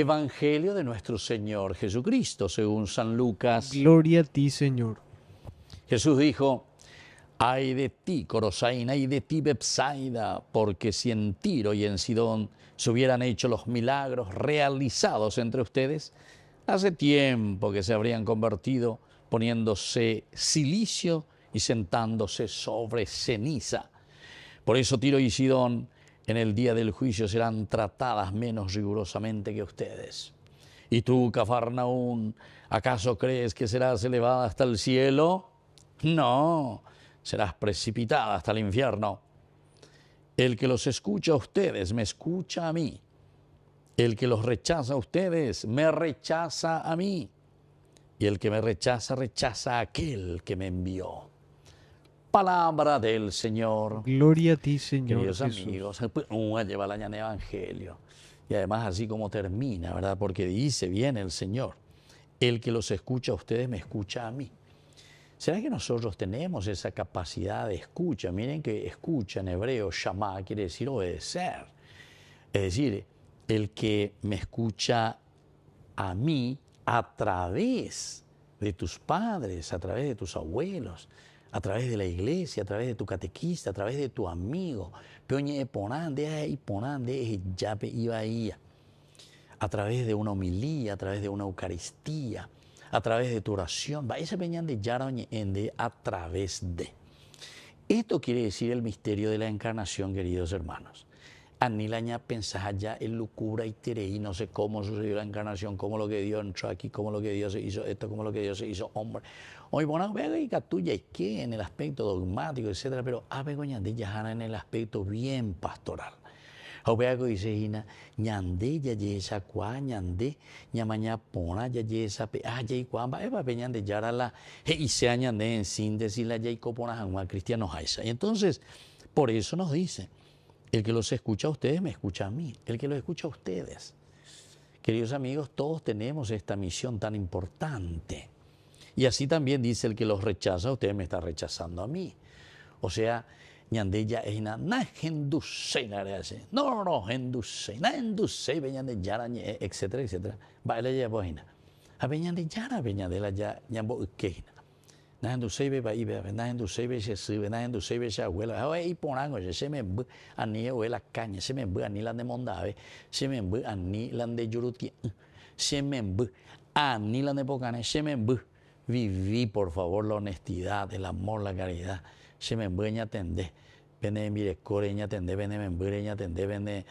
Evangelio de nuestro Señor Jesucristo, según San Lucas. Gloria a ti, Señor. Jesús dijo, ay de ti, Corosaina, ay de ti, Bepsaida, porque si en Tiro y en Sidón se hubieran hecho los milagros realizados entre ustedes, hace tiempo que se habrían convertido poniéndose silicio y sentándose sobre ceniza. Por eso Tiro y Sidón en el día del juicio serán tratadas menos rigurosamente que ustedes. ¿Y tú, Cafarnaún, acaso crees que serás elevada hasta el cielo? No, serás precipitada hasta el infierno. El que los escucha a ustedes, me escucha a mí. El que los rechaza a ustedes, me rechaza a mí. Y el que me rechaza, rechaza a aquel que me envió palabra del Señor. Gloria a ti, Señor. Queridos amigos, evangelio. Y además así como termina, ¿verdad? Porque dice bien el Señor, el que los escucha a ustedes me escucha a mí. ¿Será que nosotros tenemos esa capacidad de escucha? Miren que escucha en hebreo, shamá, quiere decir obedecer. Es decir, el que me escucha a mí a través de tus padres, a través de tus abuelos, a través de la iglesia, a través de tu catequista, a través de tu amigo. A través de una homilía, a través de una Eucaristía, a través de tu oración. A través de. Esto quiere decir el misterio de la encarnación, queridos hermanos. Anilaña ya el lucura y Tereí, no sé cómo sucedió la encarnación, cómo lo que Dios entró aquí, cómo lo que Dios se hizo esto, cómo lo que Dios se hizo hombre. Hoy, bueno, y tuya y qué en el aspecto dogmático, etcétera, pero a Begoña de en el aspecto bien pastoral. Obeago dice Hina, ñande ya yesa cua, ñande, ñamaña pona ya esa pe, ah, ya y cuamba, eva pe ñande la, y se ñande en síntesis la ya y copona cristianos esa. Y entonces, por eso nos dice, el que los escucha a ustedes me escucha a mí. El que los escucha a ustedes. Queridos amigos, todos tenemos esta misión tan importante. Y así también dice el que los rechaza, Ustedes me está rechazando a mí. O sea, ñandella es na na no no henduse na etcétera etcétera Baila ya boina a beñande yara ya 960 ba ibe 960 she sibe 960 se abuela oye ah, y porango she se me bu ani o la caña se me bu ani la de mondave se me bu ani la de juruti se me bu ani la de pocane se me bu viví por favor la honestidad el amor la caridad se me bu ña tende bene mirecore ña tende bene me bu ña tende bene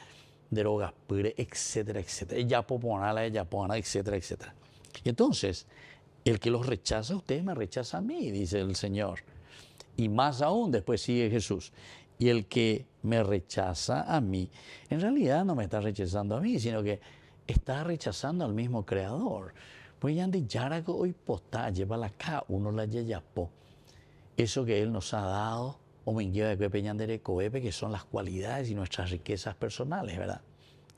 drogas etcétera etcétera ella popona la ella etcétera etcétera y entonces el que los rechaza, ustedes me rechaza a mí, dice el Señor. Y más aún, después sigue Jesús. Y el que me rechaza a mí, en realidad no me está rechazando a mí, sino que está rechazando al mismo Creador. Pues ya de Yarago hoy postá, lleva uno la Eso que Él nos ha dado, o de coepe, que son las cualidades y nuestras riquezas personales, ¿verdad?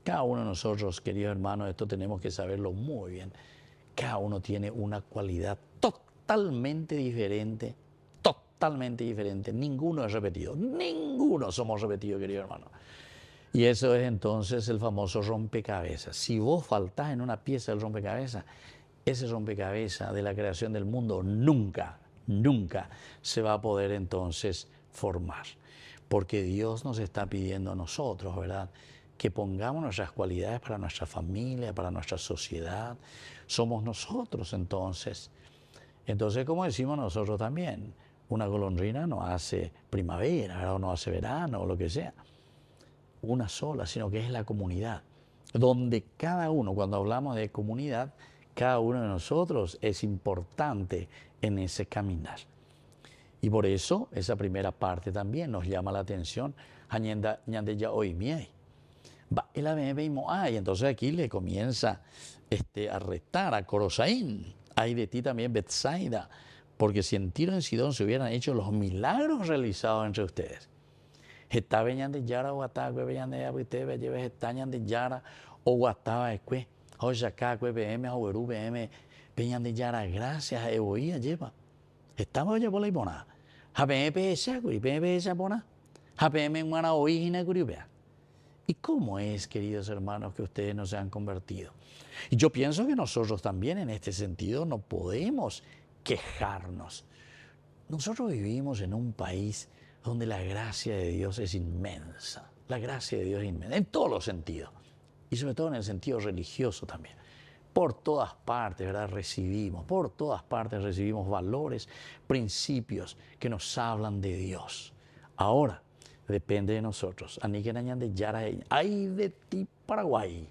Cada uno de nosotros, queridos hermanos, esto tenemos que saberlo muy bien cada uno tiene una cualidad totalmente diferente, totalmente diferente. Ninguno es repetido, ninguno somos repetidos, querido hermano. Y eso es entonces el famoso rompecabezas. Si vos faltás en una pieza del rompecabezas, ese rompecabezas de la creación del mundo nunca, nunca se va a poder entonces formar. Porque Dios nos está pidiendo a nosotros, ¿verdad? que pongamos nuestras cualidades para nuestra familia, para nuestra sociedad. Somos nosotros entonces. Entonces, como decimos nosotros también, una golondrina no hace primavera o no hace verano o lo que sea, una sola, sino que es la comunidad, donde cada uno, cuando hablamos de comunidad, cada uno de nosotros es importante en ese caminar. Y por eso esa primera parte también nos llama la atención. hoy el y entonces aquí le comienza este, a restar a Corosaín, hay de ti también Betsaida, porque si en Tiro en Sidón se hubieran hecho los milagros realizados entre ustedes, está de Yara, que de de Yara, o Guataba, de Yara, gracias, Evoía, lleva. Estamos la ibona. ¿Y cómo es, queridos hermanos, que ustedes no se han convertido? Y yo pienso que nosotros también en este sentido no podemos quejarnos. Nosotros vivimos en un país donde la gracia de Dios es inmensa. La gracia de Dios es inmensa, en todos los sentidos. Y sobre todo en el sentido religioso también. Por todas partes, ¿verdad? Recibimos, por todas partes recibimos valores, principios que nos hablan de Dios. Ahora, depende de nosotros. de Yara, ay de ti, Paraguay,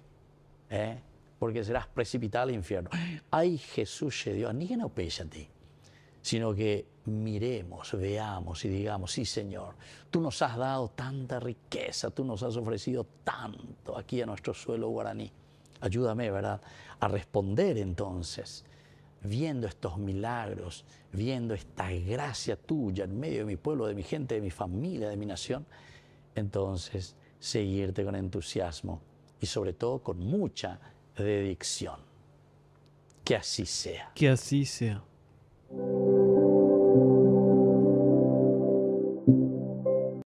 ¿eh? porque serás precipitado al infierno. Ay, Jesús, Dios, pese a ti, sino que miremos, veamos y digamos, sí, Señor, tú nos has dado tanta riqueza, tú nos has ofrecido tanto aquí a nuestro suelo guaraní. Ayúdame, ¿verdad?, a responder entonces viendo estos milagros, viendo esta gracia tuya en medio de mi pueblo, de mi gente, de mi familia, de mi nación, entonces seguirte con entusiasmo y sobre todo con mucha dedicación. Que así sea. Que así sea.